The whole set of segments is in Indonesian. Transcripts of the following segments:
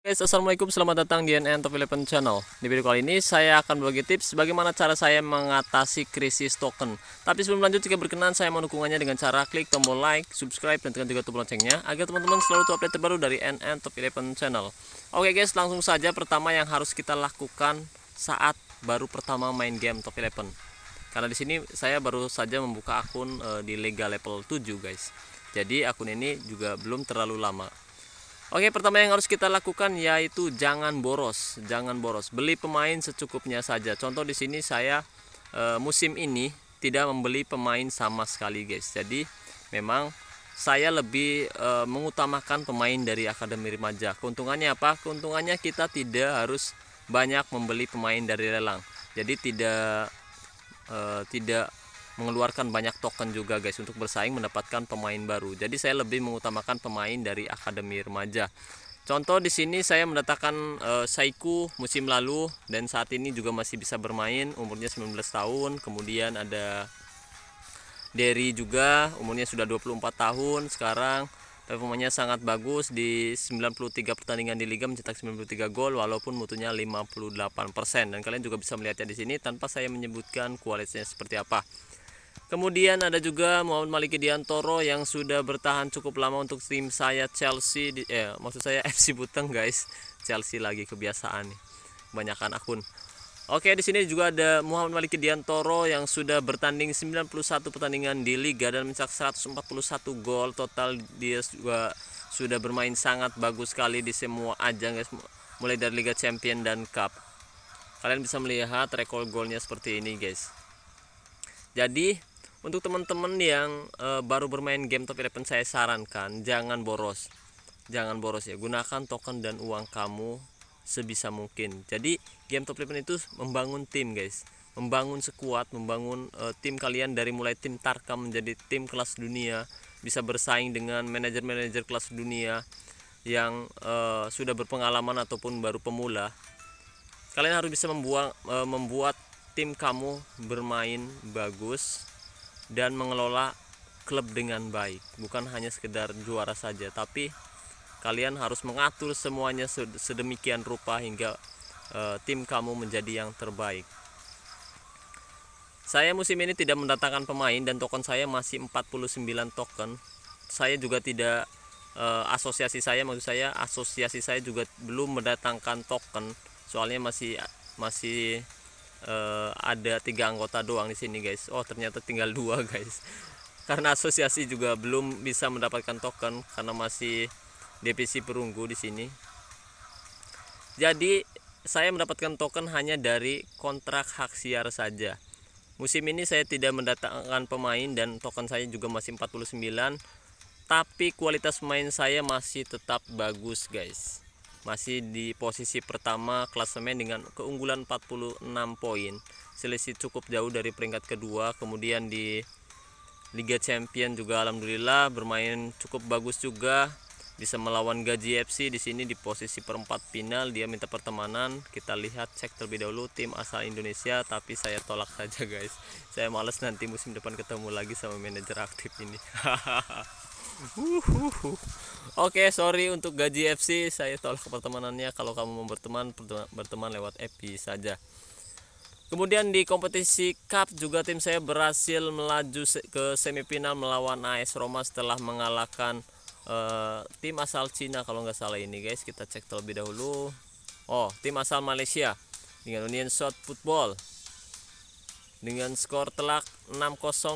Guys, Assalamualaikum, selamat datang di NN Top Eleven Channel Di video kali ini saya akan berbagi tips bagaimana cara saya mengatasi krisis token Tapi sebelum lanjut, jika berkenan saya mau dukungannya dengan cara klik tombol like, subscribe, dan tekan juga tombol loncengnya Agar teman-teman selalu terupdate update terbaru dari NN Top Eleven Channel Oke guys, langsung saja pertama yang harus kita lakukan saat baru pertama main game Top Eleven. Karena di sini saya baru saja membuka akun eh, di Lega Level 7 guys Jadi akun ini juga belum terlalu lama Oke, pertama yang harus kita lakukan yaitu jangan boros, jangan boros. Beli pemain secukupnya saja. Contoh di sini saya e, musim ini tidak membeli pemain sama sekali, guys. Jadi memang saya lebih e, mengutamakan pemain dari akademi remaja. Keuntungannya apa? Keuntungannya kita tidak harus banyak membeli pemain dari lelang. Jadi tidak e, tidak mengeluarkan banyak token juga guys untuk bersaing mendapatkan pemain baru. Jadi saya lebih mengutamakan pemain dari akademi remaja. Contoh di sini saya mendatangkan e, Saiku musim lalu dan saat ini juga masih bisa bermain umurnya 19 tahun. Kemudian ada Derry juga umurnya sudah 24 tahun sekarang performanya sangat bagus di 93 pertandingan di liga mencetak 93 gol walaupun mutunya 58% dan kalian juga bisa melihatnya di sini tanpa saya menyebutkan kualitasnya seperti apa. Kemudian ada juga Muhammad Maliki Diantoro yang sudah bertahan cukup lama untuk tim saya Chelsea di, eh, maksud saya FC Buteng guys. Chelsea lagi kebiasaan nih. Kebanyakan akun. Oke, di sini juga ada Muhammad Maliki Diantoro yang sudah bertanding 91 pertandingan di liga dan mencetak 141 gol total. Dia juga sudah bermain sangat bagus sekali di semua ajang guys, mulai dari Liga Champion dan Cup. Kalian bisa melihat rekor golnya seperti ini guys jadi untuk teman-teman yang e, baru bermain game top eleven saya sarankan jangan boros jangan boros ya gunakan token dan uang kamu sebisa mungkin jadi game top eleven itu membangun tim guys membangun sekuat membangun e, tim kalian dari mulai tim tarkam menjadi tim kelas dunia bisa bersaing dengan manajer-manajer kelas dunia yang e, sudah berpengalaman ataupun baru pemula kalian harus bisa membuang, e, membuat tim kamu bermain bagus dan mengelola klub dengan baik bukan hanya sekedar juara saja tapi kalian harus mengatur semuanya sedemikian rupa hingga e, tim kamu menjadi yang terbaik saya musim ini tidak mendatangkan pemain dan token saya masih 49 token saya juga tidak e, asosiasi saya maksud saya asosiasi saya juga belum mendatangkan token soalnya masih masih uh, ada tiga anggota doang di sini guys oh ternyata tinggal dua guys karena asosiasi juga belum bisa mendapatkan token karena masih DPC perunggu di sini jadi saya mendapatkan token hanya dari kontrak hak siar saja musim ini saya tidak mendatangkan pemain dan token saya juga masih 49 tapi kualitas main saya masih tetap bagus guys masih di posisi pertama klasemen dengan keunggulan 46 poin selisih cukup jauh dari peringkat kedua kemudian di Liga Champion juga alhamdulillah bermain cukup bagus juga bisa melawan Gaji FC di sini di posisi perempat final dia minta pertemanan kita lihat cek terlebih dahulu tim asal Indonesia tapi saya tolak saja guys saya males nanti musim depan ketemu lagi sama manajer aktif ini Oke, Oke, sorry untuk gaji FC, saya tolak pertemanannya. Kalau kamu mau berteman, berteman lewat FB saja. Kemudian di kompetisi Cup juga tim saya berhasil melaju ke semifinal melawan AS Roma setelah mengalahkan uh, tim asal Cina kalau nggak salah ini guys. Kita cek terlebih dahulu. Oh, tim asal Malaysia dengan Union Shot Football dengan skor telak 6-0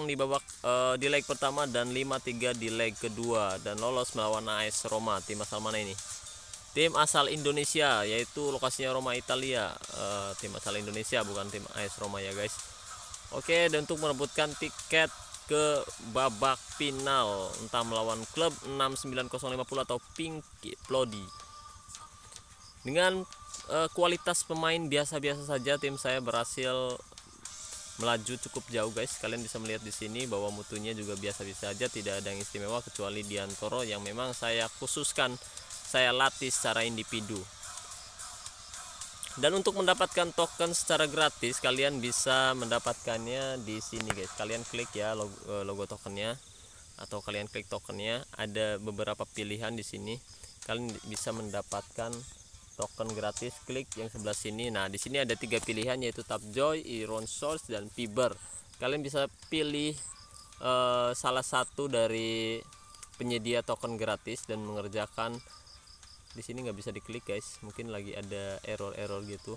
di babak uh, di leg pertama dan 5-3 di leg kedua dan lolos melawan AS Roma tim asal mana ini tim asal Indonesia yaitu lokasinya Roma Italia uh, tim asal Indonesia bukan tim AS Roma ya guys oke dan untuk merebutkan tiket ke babak final entah melawan klub 69050 atau Pinky Plodi dengan uh, kualitas pemain biasa-biasa saja tim saya berhasil melaju cukup jauh guys kalian bisa melihat di sini bahwa mutunya juga biasa-biasa aja tidak ada yang istimewa kecuali Diantoro yang memang saya khususkan saya latih secara individu dan untuk mendapatkan token secara gratis kalian bisa mendapatkannya di sini guys kalian klik ya logo, eh, logo tokennya atau kalian klik tokennya ada beberapa pilihan di sini kalian bisa mendapatkan token gratis klik yang sebelah sini nah di sini ada tiga pilihan yaitu Tapjoy, Iron Source dan Fiber kalian bisa pilih eh, salah satu dari penyedia token gratis dan mengerjakan di sini nggak bisa diklik guys mungkin lagi ada error-error gitu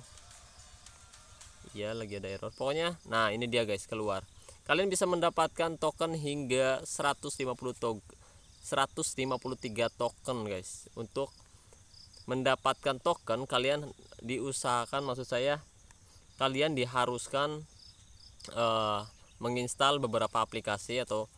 ya lagi ada error pokoknya nah ini dia guys keluar kalian bisa mendapatkan token hingga 150 tog 153 token guys untuk mendapatkan token kalian diusahakan maksud saya kalian diharuskan uh, menginstal beberapa aplikasi atau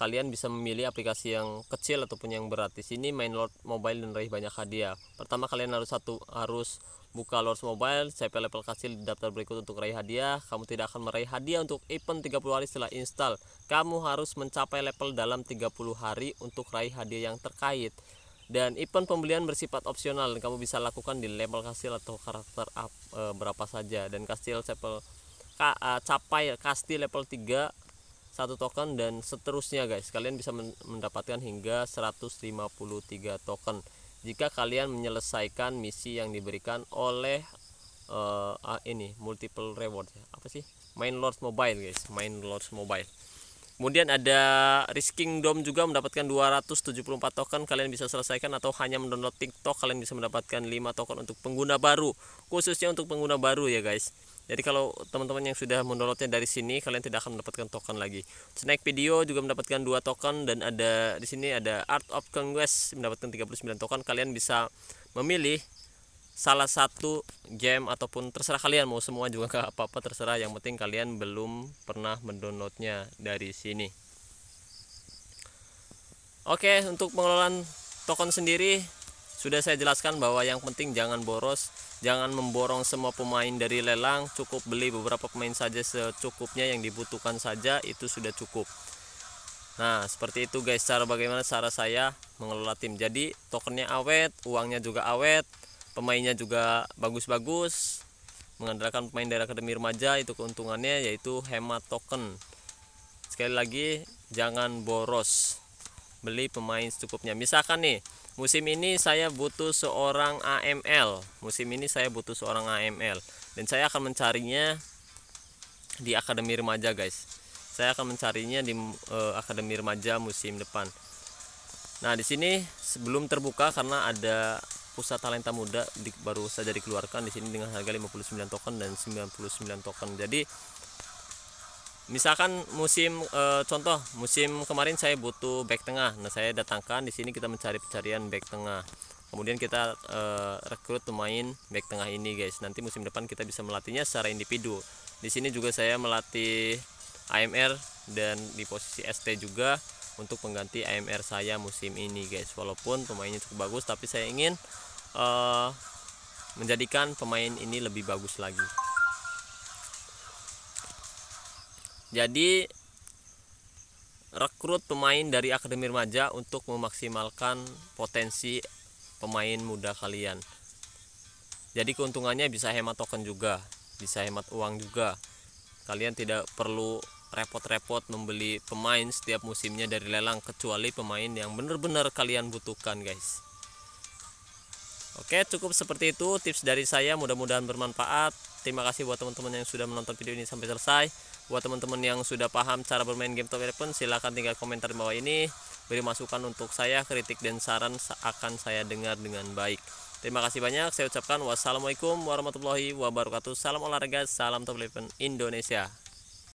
kalian bisa memilih aplikasi yang kecil ataupun yang berat. Di sini Lord Mobile dan raih banyak hadiah. Pertama kalian harus satu harus buka Lord Mobile, CP level kecil di daftar berikut untuk raih hadiah. Kamu tidak akan meraih hadiah untuk event 30 hari setelah install. Kamu harus mencapai level dalam 30 hari untuk raih hadiah yang terkait dan event pembelian bersifat opsional dan kamu bisa lakukan di level kastil atau karakter up, e, berapa saja dan kastil level ka, e, capai kastil level 3 satu token dan seterusnya guys kalian bisa mendapatkan hingga 153 token jika kalian menyelesaikan misi yang diberikan oleh e, ini multiple reward ya. apa sih main lords mobile guys main lords mobile Kemudian ada Risking Dom juga mendapatkan 274 token kalian bisa selesaikan atau hanya mendownload TikTok kalian bisa mendapatkan 5 token untuk pengguna baru. Khususnya untuk pengguna baru ya guys. Jadi kalau teman-teman yang sudah mendownloadnya dari sini kalian tidak akan mendapatkan token lagi. Snack Video juga mendapatkan 2 token dan ada di sini ada Art of Conquest mendapatkan 39 token. Kalian bisa memilih salah satu game ataupun terserah kalian mau semua juga gak apa-apa terserah yang penting kalian belum pernah mendownloadnya dari sini oke untuk pengelolaan token sendiri sudah saya jelaskan bahwa yang penting jangan boros jangan memborong semua pemain dari lelang cukup beli beberapa pemain saja secukupnya yang dibutuhkan saja itu sudah cukup Nah, seperti itu guys cara bagaimana cara saya mengelola tim. Jadi, tokennya awet, uangnya juga awet, pemainnya juga bagus-bagus mengandalkan pemain dari akademi remaja itu keuntungannya yaitu hemat token sekali lagi jangan boros beli pemain secukupnya misalkan nih musim ini saya butuh seorang AML musim ini saya butuh seorang AML dan saya akan mencarinya di akademi remaja guys saya akan mencarinya di uh, akademi remaja musim depan nah di sini sebelum terbuka karena ada pusat talenta muda di, baru saja dikeluarkan di sini dengan harga 59 token dan 99 token. Jadi misalkan musim e, contoh musim kemarin saya butuh back tengah. Nah, saya datangkan di sini kita mencari pencarian back tengah. Kemudian kita e, rekrut pemain back tengah ini, guys. Nanti musim depan kita bisa melatihnya secara individu. Di sini juga saya melatih AMR dan di posisi ST juga untuk pengganti AMR saya musim ini guys walaupun pemainnya cukup bagus tapi saya ingin uh, menjadikan pemain ini lebih bagus lagi jadi rekrut pemain dari akademi remaja untuk memaksimalkan potensi pemain muda kalian jadi keuntungannya bisa hemat token juga bisa hemat uang juga kalian tidak perlu repot-repot membeli pemain setiap musimnya dari lelang kecuali pemain yang benar-benar kalian butuhkan guys Oke cukup seperti itu tips dari saya mudah-mudahan bermanfaat Terima kasih buat teman-teman yang sudah menonton video ini sampai selesai Buat teman-teman yang sudah paham cara bermain game Top Eleven silahkan tinggal komentar di bawah ini Beri masukan untuk saya, kritik dan saran akan saya dengar dengan baik Terima kasih banyak. Saya ucapkan wassalamualaikum warahmatullahi wabarakatuh. Salam olahraga, salam top 11 Indonesia.